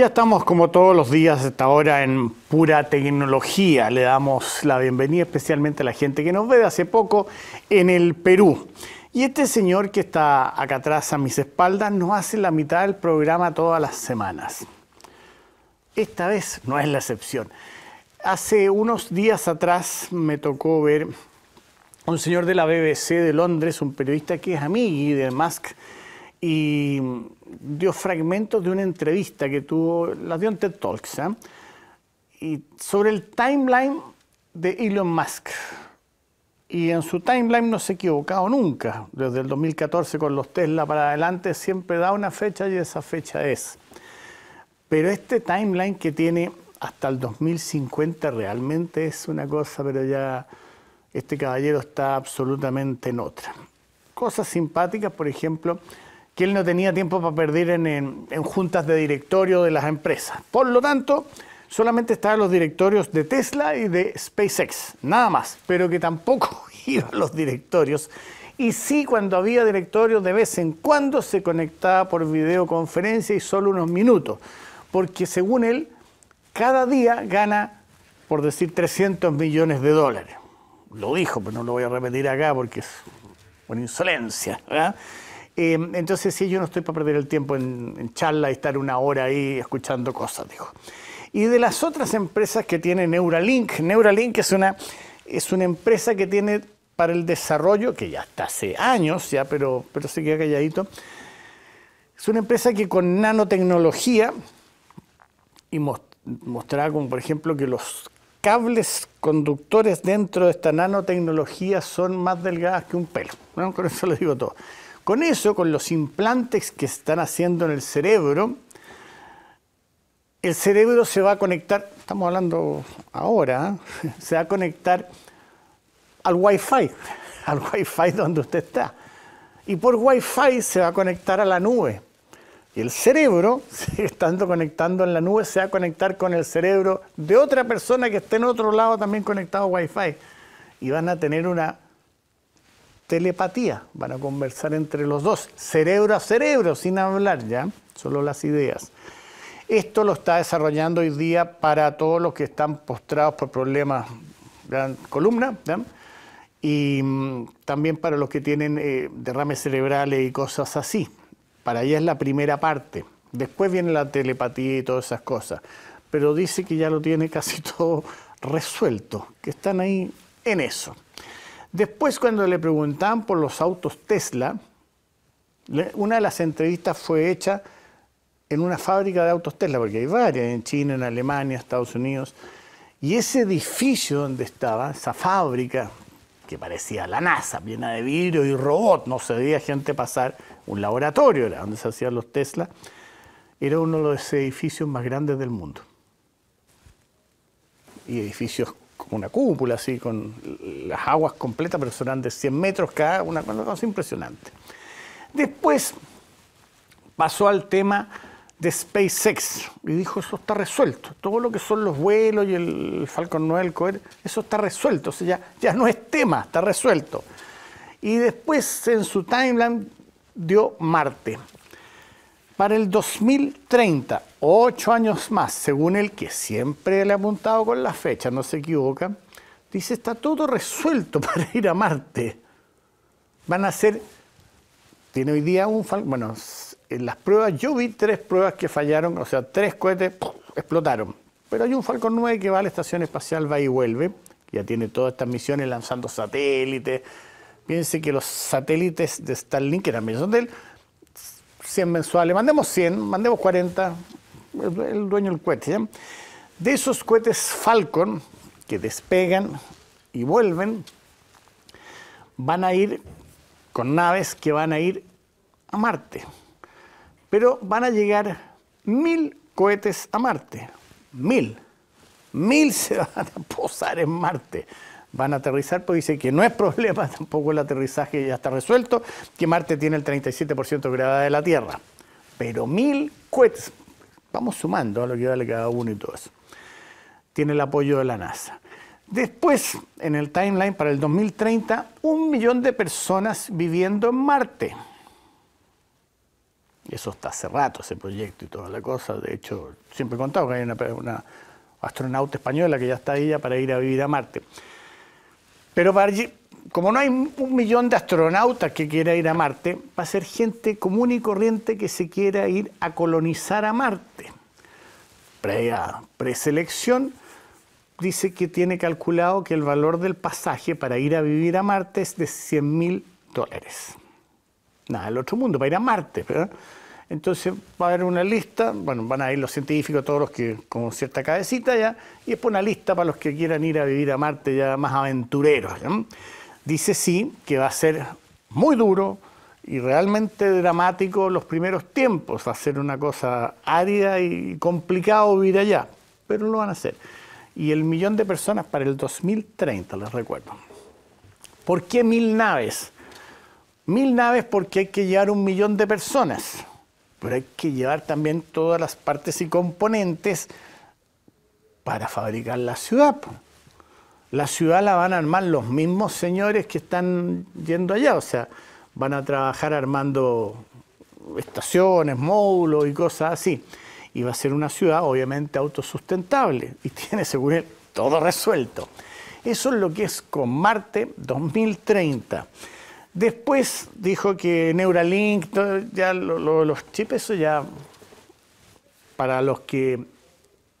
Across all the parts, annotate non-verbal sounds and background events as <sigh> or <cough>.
ya estamos como todos los días hasta ahora en pura tecnología. Le damos la bienvenida especialmente a la gente que nos ve de hace poco en el Perú. Y este señor que está acá atrás a mis espaldas nos hace la mitad del programa todas las semanas. Esta vez no es la excepción. Hace unos días atrás me tocó ver un señor de la BBC de Londres, un periodista que es amigo de Musk, y dio fragmentos de una entrevista que tuvo, la dio en TED Talks, ¿eh? y sobre el timeline de Elon Musk. Y en su timeline no se ha equivocado nunca. Desde el 2014 con los Tesla para adelante siempre da una fecha y esa fecha es. Pero este timeline que tiene hasta el 2050 realmente es una cosa, pero ya este caballero está absolutamente en otra. Cosas simpáticas, por ejemplo, que él no tenía tiempo para perder en, juntas de directorio de las empresas. Por lo tanto, solamente estaba los directorios de Tesla y de SpaceX, nada más, pero que tampoco <laughs> iba a los directorios. Y sí, cuando había directorios, de vez en cuando se conectaba por videoconferencia y solo unos minutos, porque según él, cada día gana, por decir, 300 millones de dólares. Lo dijo, pero no lo voy a repetir acá porque es una insolencia. Eh, entonces, sí, yo no estoy para perder el tiempo en, charla y estar una hora ahí escuchando cosas, dijo. Y de las otras empresas que tiene Neuralink, Neuralink es una, es una empresa que tiene para el desarrollo, que ya está hace años, ya, pero, pero se queda calladito, es una empresa que con nanotecnología, y mostrar como por ejemplo que los cables conductores dentro de esta nanotecnología son más delgadas que un pelo. Con eso les digo todo. Con eso, con los implantes que están haciendo en el cerebro, el cerebro se va a conectar, estamos hablando ahora, ¿eh? <laughs> se va a conectar al Wi-Fi, <laughs> al Wi-Fi donde usted está. Y por Wi-Fi se va a conectar a la nube. Y el cerebro, <laughs> estando conectando en la nube, se va a conectar con el cerebro de otra persona que esté en otro lado también conectado a Wi-Fi. Y van a tener una telepatía, van a conversar entre los dos, cerebro a cerebro, sin hablar ya, solo las ideas. Esto lo está desarrollando hoy día para todos los que están postrados por problemas de columna ¿ya? y mm, también para los que tienen eh, derrames cerebrales y cosas así. Para ella es la primera parte. Después viene la telepatía y todas esas cosas. Pero dice que ya lo tiene casi <laughs> todo resuelto, que están ahí en eso. Después, cuando le preguntaban por los autos Tesla, una de las entrevistas fue hecha en una fábrica de autos Tesla, porque hay varias, en China, en Alemania, Estados Unidos. Y ese edificio donde estaba, esa fábrica, que parecía la NASA, llena de vidrio y robot, no se veía gente pasar, un laboratorio era donde se hacían los Tesla, era uno de los edificios más grandes del mundo. Y edificios como una cúpula, así, con las aguas completas, pero serán de 100 metros cada, una cosa impresionante. Después pasó al tema de SpaceX y dijo, eso está resuelto, todo lo que son los vuelos y el Falcon 9, el eso está resuelto, o sea, ya, ya no es tema, está resuelto. Y después en su timeline dio Marte. Para el 2030, ocho años más, según el que siempre le ha apuntado con la fecha, no se equivoca, dice está todo resuelto <laughs> para ir a Marte. Van a ser, tiene hoy día un, bueno, en las pruebas, yo vi tres pruebas que fallaron, o sea, tres cohetes explotaron. Pero hay un Falcon 9 que va a la estación espacial, va y vuelve, ya tiene todas estas misiones lanzando satélites. Piense que los satélites de Starlink, que también son de él, 100 mensuales, mandemos 100, mandemos 40, el, dueño del cohete. De esos cohetes Falcon que despegan y vuelven, van a ir con naves que van a ir a Marte. Pero van a llegar mil cohetes a Marte. Mil. Mil se <laughs> van a posar en Marte van a aterrizar, pues dice que no es <laughs> problema tampoco el aterrizaje, ya está resuelto, que Marte tiene el 37% de gravedad de la Tierra. Pero mil cohetes, vamos sumando a ¿eh? lo que vale cada uno y todo eso, tiene el apoyo de la NASA. Después, en el timeline para el 2030, un millón de personas viviendo en Marte. Eso está hace rato, ese proyecto y toda la cosa. De hecho, siempre he contado que hay una, astronauta española que ya está ahí para ir a vivir a Marte. Pero como no hay un millón de astronautas que quiera ir a Marte, va a ser gente común y corriente que se quiera ir a colonizar a Marte. Previa preselección dice que tiene calculado que el valor del pasaje para ir a vivir a Marte es de 100 mil dólares. Nada, el otro mundo, a ir a Marte, ¿verdad? Entonces va a haber una lista, bueno, van a ir los científicos, todos los que con cierta cabecita ya, y después una lista para los que quieran ir a vivir a Marte ya más aventureros. Dice sí que va a ser muy duro y realmente dramático los primeros tiempos, va a ser una cosa árida y complicado vivir allá, pero lo van a hacer. Y el millón de personas para el 2030, les recuerdo. ¿Por qué mil naves? Mil naves porque hay que llevar un millón de personas pero hay que llevar también todas las partes y componentes para fabricar la ciudad. La ciudad la van a armar los mismos señores que están yendo allá, o sea, van a trabajar armando estaciones, módulos y cosas así. Y va a ser una ciudad obviamente autosustentable y <laughs> tiene seguridad todo resuelto. Eso es lo que es con Marte 2030. Después dijo que Neuralink, ya los chips, eso ya para los que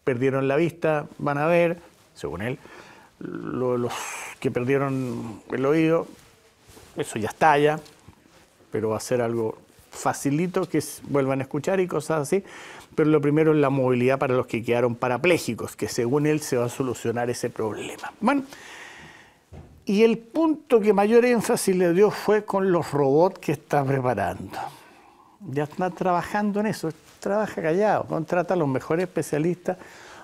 perdieron la vista van a ver, según él, los que perdieron el oído, eso ya está ya, pero va a ser algo facilito que vuelvan a escuchar y cosas así. Pero lo primero es la movilidad para los que quedaron parapléjicos, que según él se va a solucionar ese problema. Bueno, y el punto que mayor énfasis le dio fue con los robots que está preparando. Ya está trabajando en eso, trabaja callado, contrata a los mejores especialistas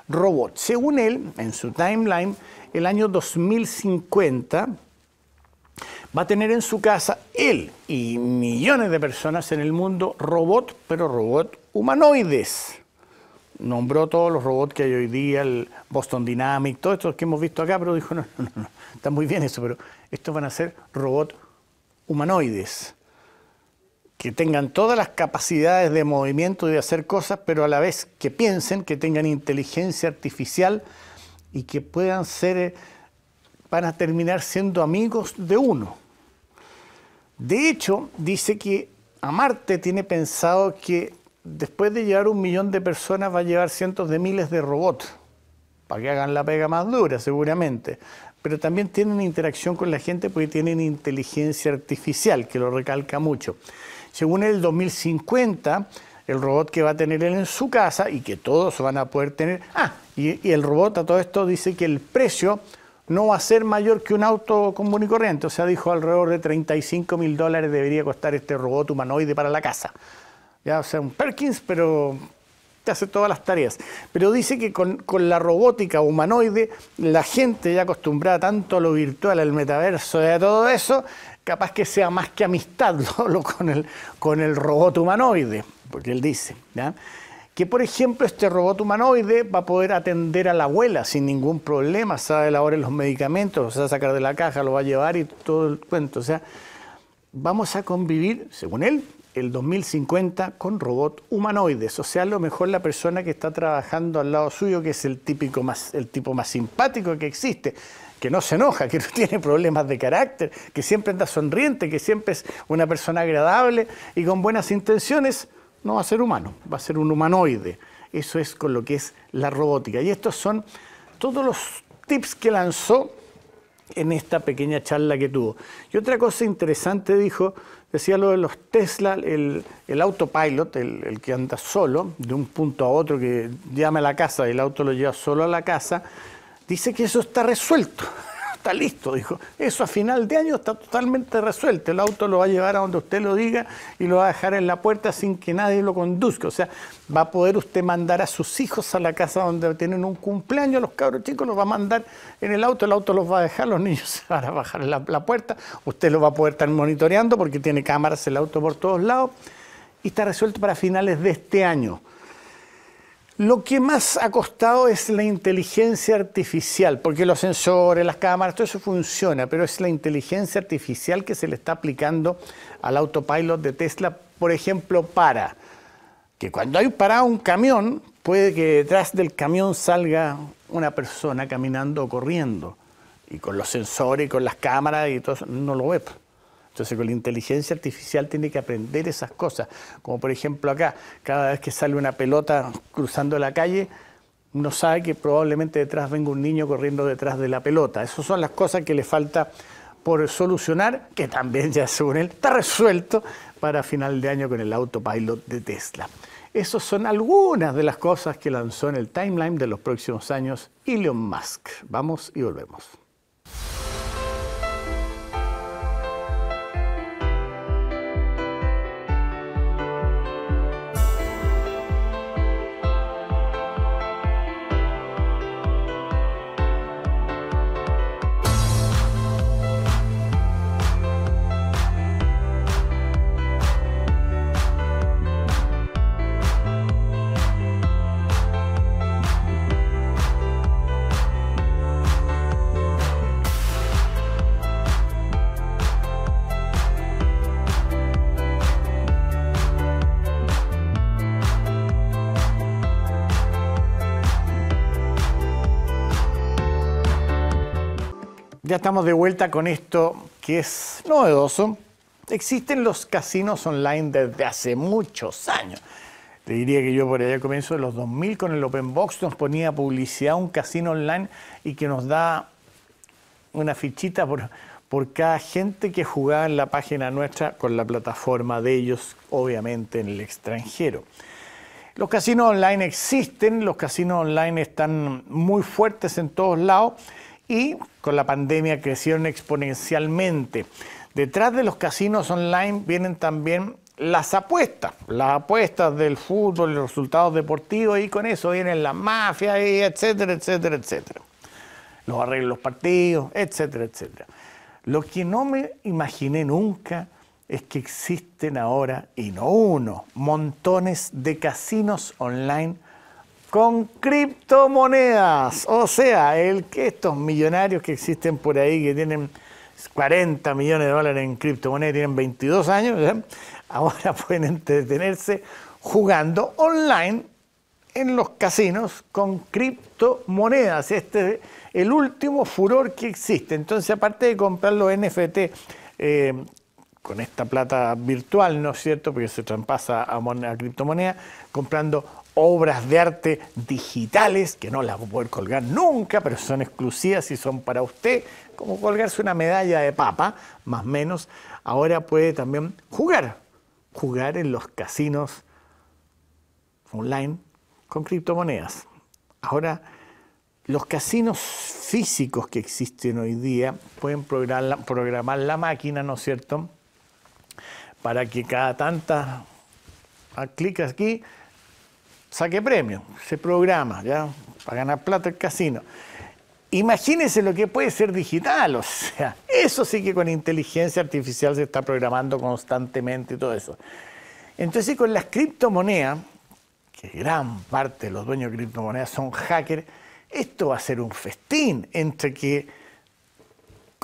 robots. Según él, en su timeline, el año 2050 va a tener en su casa él y millones de personas en el mundo robots, pero robots humanoides nombró todos los robots que hay hoy día, el Boston Dynamics, todos estos que hemos visto acá, pero dijo, no, no, no, está muy bien eso, pero estos van a ser robots humanoides, que tengan todas las capacidades de movimiento y de hacer cosas, pero a la vez que piensen, que tengan inteligencia artificial y que puedan ser, eh, van a terminar siendo amigos de uno. De hecho, dice que a Marte tiene pensado que después de llevar un millón de personas va a llevar cientos de miles de robots, para que hagan la pega más dura seguramente. Pero también tienen interacción con la gente porque tienen inteligencia artificial, que lo recalca mucho. Según el 2050, el robot que va a tener él en su casa y que todos van a poder tener... Ah, y, y el robot a todo esto dice que el precio no va a ser mayor que un auto común y corriente. O sea, dijo alrededor de 35 mil dólares debería costar este robot humanoide para la casa ya, o sea, un Perkins, pero te hace todas las tareas. Pero dice que con, la robótica humanoide, la gente ya acostumbrada tanto a lo virtual, al metaverso y a todo eso, capaz que sea más que amistad solo <laughs> con, el, con el robot humanoide, porque él dice, ¿ya? que por ejemplo este robot humanoide va a poder atender a la abuela sin ningún problema, sabe la los medicamentos, ...lo va sacar de la caja, lo va a llevar y todo el cuento. O sea, vamos a convivir, según él, el 2050 con robot humanoides. O sea, a lo mejor la persona que está trabajando al lado suyo, que es el, típico más, el tipo más simpático que existe, que no se enoja, que no <laughs> tiene problemas de carácter, que siempre anda sonriente, que siempre es una persona agradable y con buenas intenciones, no va a ser humano, va a ser un humanoide. Eso es con lo que es la robótica. Y estos son todos los tips que lanzó en esta pequeña charla que tuvo. Y otra cosa interesante dijo, decía lo de los Tesla, el, autopilot, el, el, que anda solo de un punto a otro, que llama a la casa y el auto lo lleva solo a la casa, dice que eso está resuelto está listo, dijo. Eso a final de año está totalmente resuelto. El auto lo va a llevar a donde usted lo diga y lo va a dejar en la puerta sin que nadie lo conduzca. O sea, va a poder usted mandar a sus hijos a la casa donde tienen un cumpleaños. Los cabros chicos los va a mandar en el auto, el auto los va a dejar, los niños <laughs> se van a bajar la, la puerta. Usted lo va a poder estar monitoreando porque tiene cámaras el auto por todos lados. Y está resuelto para finales de este año. Lo que más ha costado es la inteligencia artificial, porque los sensores, las cámaras, todo eso funciona, pero es la inteligencia artificial que se le está aplicando al autopilot de Tesla, por ejemplo, para que cuando hay parado un camión, puede que detrás del camión salga una persona caminando o corriendo, y con los sensores y con las cámaras y todo eso, no lo ve. Entonces con la inteligencia artificial tiene que aprender esas cosas. Como por ejemplo acá, cada vez que sale una pelota cruzando la calle, uno sabe que probablemente detrás venga un niño corriendo detrás de la pelota. Esas son las cosas que le falta por solucionar, que también ya según él está resuelto para final de año con el autopilot de Tesla. Esas son algunas de las cosas que lanzó en el timeline de los próximos años Elon Musk. Vamos y volvemos. estamos de vuelta con esto que es novedoso. Existen los casinos online desde hace muchos años. Te diría que yo por allá comienzo de los 2000 con el Open Box nos ponía publicidad un casino online y que nos da una fichita por, por cada gente que jugaba en la página nuestra con la plataforma de ellos, obviamente en el extranjero. Los casinos online existen, los casinos online están muy fuertes en todos lados y con la pandemia crecieron exponencialmente. Detrás de los casinos online vienen también las apuestas, las apuestas del fútbol, los resultados deportivos y con eso vienen la mafia, y etcétera, etcétera, etcétera. Los arreglos, los partidos, etcétera, etcétera. Lo que no me imaginé nunca es que existen ahora, y no uno, montones de casinos online con criptomonedas. O sea, el que estos millonarios que existen por ahí, que tienen 40 millones de dólares en criptomonedas, tienen 22 años, ahora <laughs> pueden entretenerse jugando online en los casinos con criptomonedas. Este es el último furor que existe. Entonces, aparte de comprar los NFT, eh, con esta plata virtual, ¿no es cierto? Porque se traspasa a, a criptomonedas, comprando obras de arte digitales, que no las voy a poder colgar nunca, pero son exclusivas y son para usted, como colgarse una medalla de papa, más o menos, ahora puede también jugar, jugar en los casinos online con criptomonedas. Ahora, los casinos físicos que existen hoy día pueden programar la, programar la máquina, ¿no es cierto?, para que cada tantas ah, clic aquí saque premio, se programa, ¿ya? Para ganar plata el casino. Imagínense lo que puede ser digital, o sea, eso sí que con inteligencia artificial se está programando constantemente y todo eso. Entonces, con las criptomonedas, que gran parte de los dueños de criptomonedas son hackers, esto va a ser un festín entre que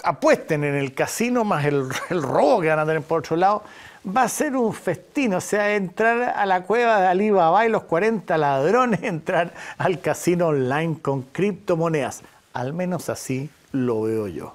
apuesten en el casino más el, el robo que van a tener por otro lado, va a ser un festín, o sea, entrar a la cueva de Alibaba y los 40 ladrones, <laughs> entrar al casino online con criptomonedas. Al menos así lo veo yo.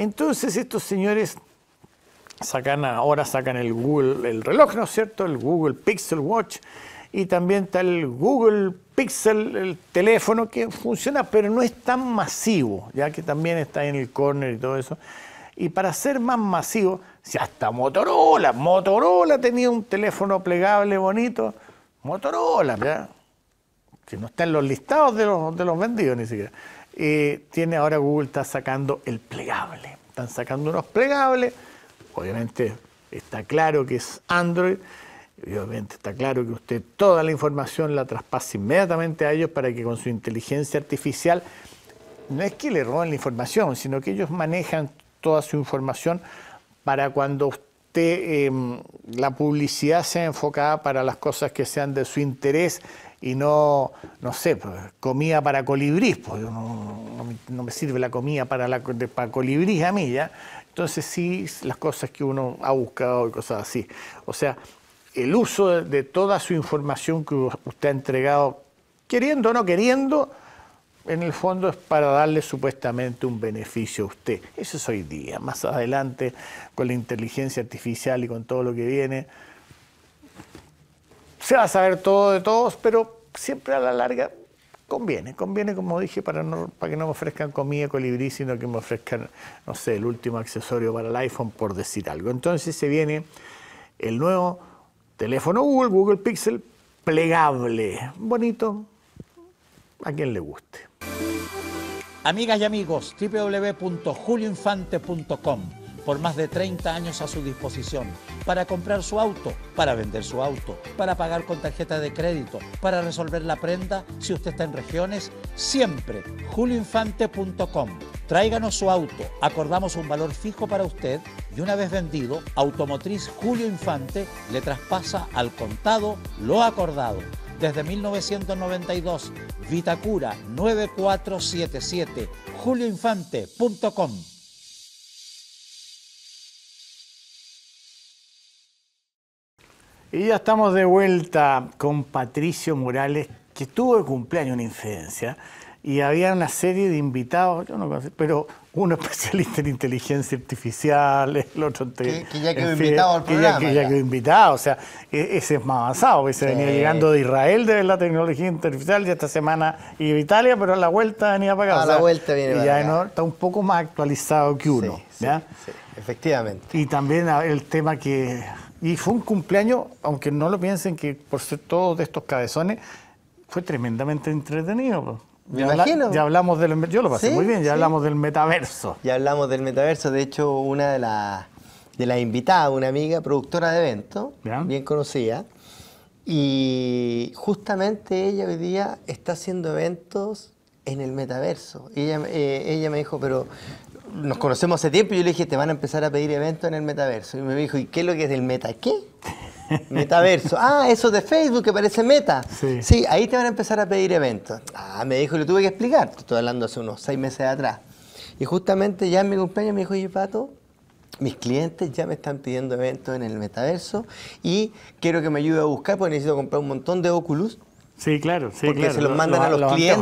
Entonces estos señores sacan, ahora sacan el Google, el reloj, ¿no es cierto? El Google Pixel Watch y también está el Google Pixel, el teléfono que funciona, pero no es tan masivo, ya que también está en el corner y todo eso. Y para ser más masivo, si hasta Motorola, Motorola tenía un teléfono plegable bonito, Motorola, que no está en los listados de los vendidos ni siquiera. Eh, tiene ahora Google está sacando el plegable. Están sacando unos plegables, obviamente está claro que es Android, obviamente está claro que usted toda la información la traspasa inmediatamente a ellos para que con su inteligencia artificial, no es que le roben la información, sino que ellos manejan toda su información para cuando usted em, la publicidad sea enfocada para las cosas que sean de su interés y no, no sé, pues, comida para colibrís, pues no, me sirve la comida para, la, para colibrís a mí, ¿ya? Entonces sí, las cosas que uno ha buscado y cosas así. O sea, el uso de toda su información que usted ha entregado, queriendo o no queriendo, en el fondo es para darle supuestamente un beneficio a usted. Eso es hoy día. Más adelante, con la inteligencia artificial y con todo lo que viene, se va a saber todo de todos, pero siempre a la larga conviene, conviene como dije, para, no, para que no me ofrezcan comida colibrí, sino que me ofrezcan, no sé, el último accesorio para el iPhone, por decir algo. Entonces se viene el nuevo teléfono Google, Google Pixel, plegable, bonito, a quien le guste. Amigas y amigos, www.julioinfante.com por más de 30 años a su disposición para comprar su auto, para vender su auto, para pagar con tarjeta de crédito, para resolver la prenda si usted está en regiones, siempre julioinfante.com. Tráiganos su auto, acordamos un valor fijo para usted y una vez vendido, Automotriz Julio Infante le traspasa al contado lo acordado. Desde 1992, Vitacura 9477, julioinfante.com. Y ya estamos de vuelta con Patricio Morales, que tuvo de cumpleaños una incidencia y había una serie de invitados, pero uno <laughs> especialista en inteligencia artificial, el otro... Que, que ya quedó invitado al programa. Que ya, quedó invitado, o sea, e-, ese es más avanzado, que se venía llegando de Israel de la tecnología artificial, ya esta semana y Italia, pero a la vuelta venía para acá. A la vuelta viene y ya está un poco más actualizado que uno, sí, Sí, efectivamente. Y también el tema que y fue un cumpleaños, aunque no lo piensen que por ser todos de estos cabezones, fue tremendamente entretenido. Me imagino. ya hablamos del yo lo pasé muy bien, ya hablamos del metaverso. Ya hablamos del metaverso, de hecho una de las de las invitadas, una amiga productora de eventos, bien. conocida, y justamente ella hoy día está haciendo eventos en el metaverso. ella, eh, ella me dijo, pero nos conocemos hace tiempo y yo le dije, te van a empezar a pedir eventos en el metaverso. Y me dijo, ¿y qué es lo que es el meta? ¿Qué? <laughs> Metaverso. Ah, eso de Facebook que parece meta. Sí. ahí te van a empezar a pedir eventos. Ah, me dijo, y lo tuve que explicar. estoy hablando hace unos seis meses atrás. Y justamente ya en mi cumpleaños me dijo, oye, Pato, mis clientes ya me están pidiendo eventos en el metaverso y quiero que me ayude a buscar porque necesito comprar un montón de Oculus Sí, claro, sí, Porque claro. se los mandan a los, clientes.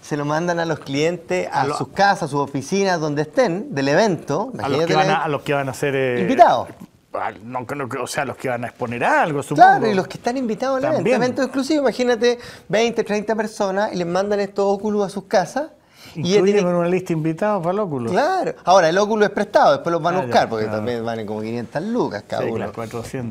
Se mandan a los clientes a, sus casas, a sus oficinas, donde estén, del evento. A los, que van a, ser. Eh, invitados. o sea, los que van a exponer algo, supongo. Claro, y los que están invitados al evento. Evento exclusivo, imagínate 20, 30 personas y les mandan estos óculos a sus casas y con una lista invitados para el óculo. Claro. Ahora, el óculo es prestado, después lo van a buscar, porque también valen como 500 lucas cada uno.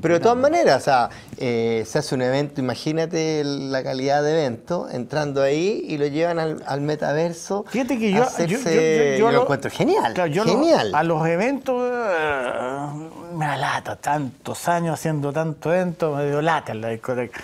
Pero de todas maneras, o sea, eh, se hace un evento, imagínate la calidad de evento, entrando ahí y lo llevan al, metaverso. Fíjate que yo, lo, encuentro genial. genial. a los eventos eh, me alata, tantos años haciendo tanto evento, me dio lata en la discoteca.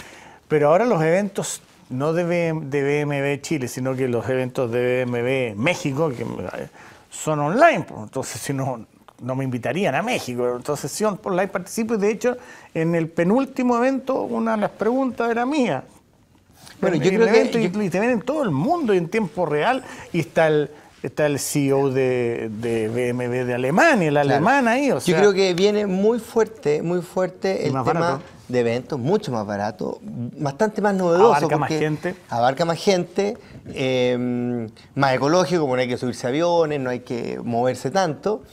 Pero ahora los eventos no de, BMB Chile, sino que los eventos de BMB México que eh, son online, pues, entonces si no, no me invitarían a México. Entonces, si online participo, y de hecho, en el penúltimo evento, una de las preguntas era mía. Bueno, yo creo que. Y te ven en todo el mundo y en tiempo real, y está el está el CEO de, de, BMW de Alemania, el alemán ahí. O sea, Yo creo que viene muy fuerte, muy fuerte el tema de eventos, mucho más barato, bastante más novedoso. Abarca más gente. Abarca más gente, em, más ecológico, porque no hay que subirse aviones, no hay que moverse tanto.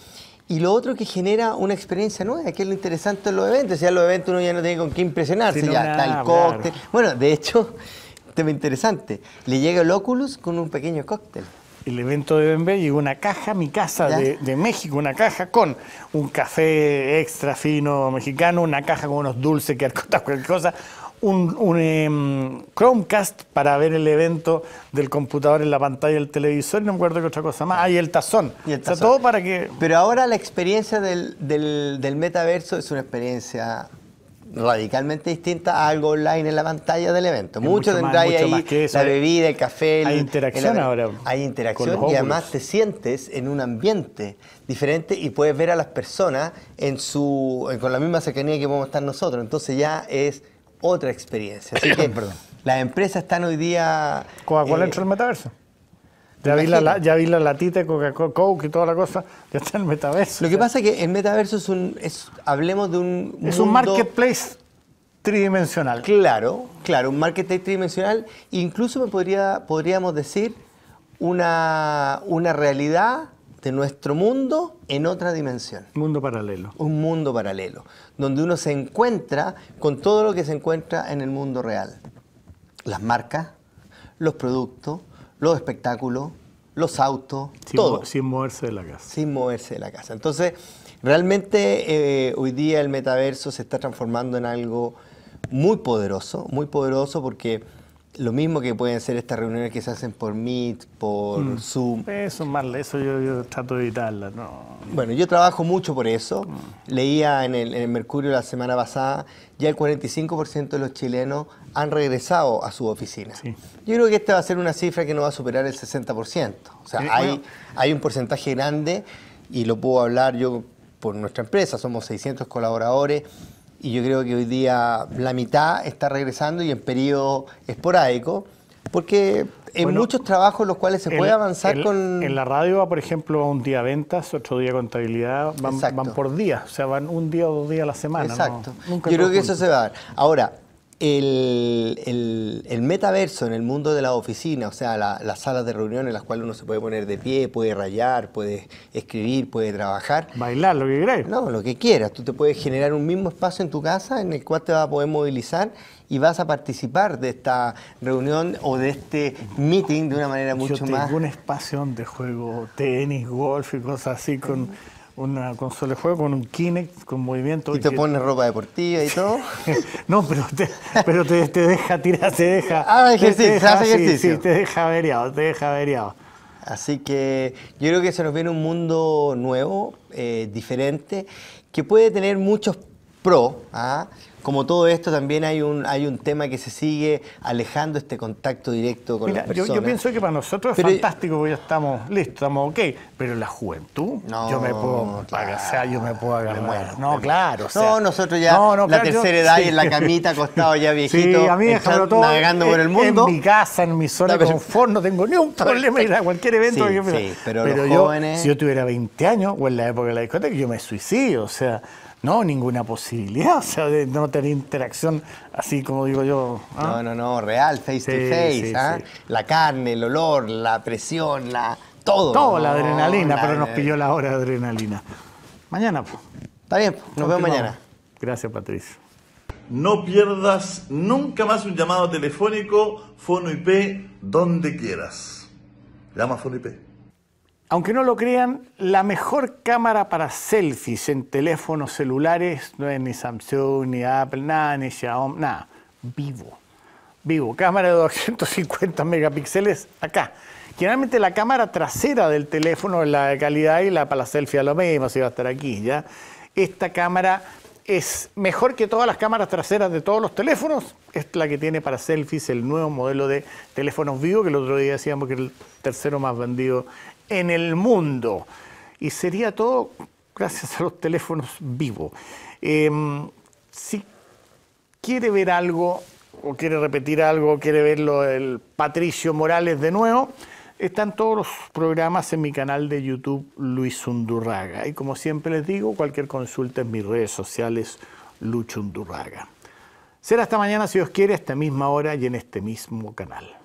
Y lo otro que genera una experiencia nueva, que es lo interesante de los eventos. Ya los eventos uno ya no tiene con qué impresionarse, ya está el cóctel. Bueno, de hecho, <laughs> tema interesante, le llega el Oculus con un pequeño cóctel el evento de Bembe llegó una caja mi casa de, de, México, una caja con un café extra fino mexicano, una caja con unos dulces que <laughs> cualquier cosa, un, un em, Chromecast para ver el evento del computador en la pantalla del televisor y no me acuerdo qué otra cosa más. Ah, y el tazón. Y todo para que... Pero ahora la experiencia del, del, del metaverso es una experiencia radicalmente distinta a algo online en la pantalla del evento. Mucho, tendrás ahí la bebida, el café. hay interacción ahora. Hay interacción y además te sientes en un ambiente diferente y puedes ver a las personas en su, con la misma cercanía que podemos estar nosotros. Entonces ya es otra experiencia. Así que <coughs> las empresas están hoy día... con cola el eh, metaverso. Ya vi, la, ya vi, la, latita de Coca-Cola y toda la cosa, ya está el metaverso. Lo que pasa es que el metaverso es un. hablemos de un. Es un marketplace tridimensional. Claro, claro, un marketplace tridimensional. Incluso me podría, podríamos decir una, una realidad de nuestro mundo en otra dimensión. Mundo paralelo. Un mundo paralelo, donde uno se encuentra con todo lo que se encuentra en el mundo real. Las marcas, los productos, los espectáculos, los autos, sin todo. sin moverse de la casa. Sin moverse de la casa. Entonces, realmente eh, hoy día el metaverso se está transformando en algo muy poderoso, muy poderoso porque lo mismo que pueden ser estas reuniones que se hacen por Meet, por mm. Zoom. Eh, eso es más, eso yo, trato de evitarla. No. Bueno, yo trabajo mucho por eso. Mm. Leía en el, Mercurio la semana pasada, ya el 45% de los chilenos han regresado a su oficina. Yo creo que esta va a ser una cifra que no va a superar el 60%. O sea, hay, hay un porcentaje grande y lo puedo hablar yo por nuestra empresa, somos 600 colaboradores y yo creo que hoy día la mitad está regresando y en periodo esporádico, porque en muchos trabajos los cuales se puede avanzar con... En la radio va, por ejemplo, un día ventas, otro día contabilidad, van, por día, o sea, van un día o dos días a la semana. Exacto. yo creo que eso se va a dar. Ahora, el, metaverso en el mundo de la oficina, o sea, las salas de reuniones en las cuales uno se puede poner de pie, puede rayar, puede escribir, puede trabajar. Bailar, lo que quieras. No, lo que quieras. Tú te puedes generar un mismo espacio en tu casa en el cual te vas a poder movilizar y vas a participar de esta reunión o de este meeting de una manera mucho Yo tengo más. un espacio donde juego tenis, golf y cosas así con. Mm una consola de juego con un Kinect, con movimiento. ¿Y te pones ropa deportiva y todo? <laughs> no, pero te, pero te, te deja tirar, te deja. Ah, ejercicio, te hace ejercicio. Sí, te deja averiado, te deja averiado. Así que yo creo que se nos viene un mundo nuevo, eh, diferente, que puede tener muchos pro. ¿ah? Como todo esto, también hay un, hay un tema que se sigue alejando este contacto directo con las personas. Yo, pienso que para nosotros es fantástico porque ya estamos listos, estamos ok, pero la juventud, yo me puedo o sea, yo me puedo agarrar. no, claro. no, nosotros ya la tercera edad y en la camita, acostado ya <laughs> viejito, navegando por el mundo. En mi casa, en mi zona de confort, no tengo ni un <laughs> problema ir a cualquier evento. Sí, yo, pero, jóvenes... si yo tuviera 20 años, o en la época de la discoteca, yo me suicido, o sea... No, ninguna posibilidad, <laughs> o sea, de no tener interacción así como digo yo. ¿ah? No, no, no, real, face to face. ¿ah? La carne, el olor, la presión, la todo. Todo, la adrenalina, pero nos pilló la hora de adrenalina. Mañana, pues. Está bien, nos, nos vemos mañana. Gracias, Patricio. No pierdas nunca más un llamado telefónico, Fono IP, donde quieras. Llama a Fono IP. Aunque no lo crean, la mejor cámara para selfies en teléfonos celulares no es ni Samsung, ni Apple, nada, ni Xiaomi, nada. Vivo. Vivo. Cámara de 250 <laughs> megapíxeles acá. Generalmente la cámara trasera del teléfono es la de calidad y la para la selfie a lo mismo, si va a estar aquí, ¿ya? Esta cámara es mejor que todas las cámaras traseras de todos los teléfonos. Es la que tiene para selfies el nuevo modelo de teléfonos vivo, que el otro día decíamos que era el tercero más vendido en el mundo. Y sería todo gracias a los teléfonos vivos. Em, si quiere ver algo o quiere repetir algo, o quiere verlo el Patricio Morales de nuevo, están todos los programas en mi canal de YouTube Luis Undurraga. Y como siempre les digo, cualquier consulta en mis redes sociales Lucho Undurraga. Será hasta mañana, si Dios quiere, a esta misma hora y en este mismo canal.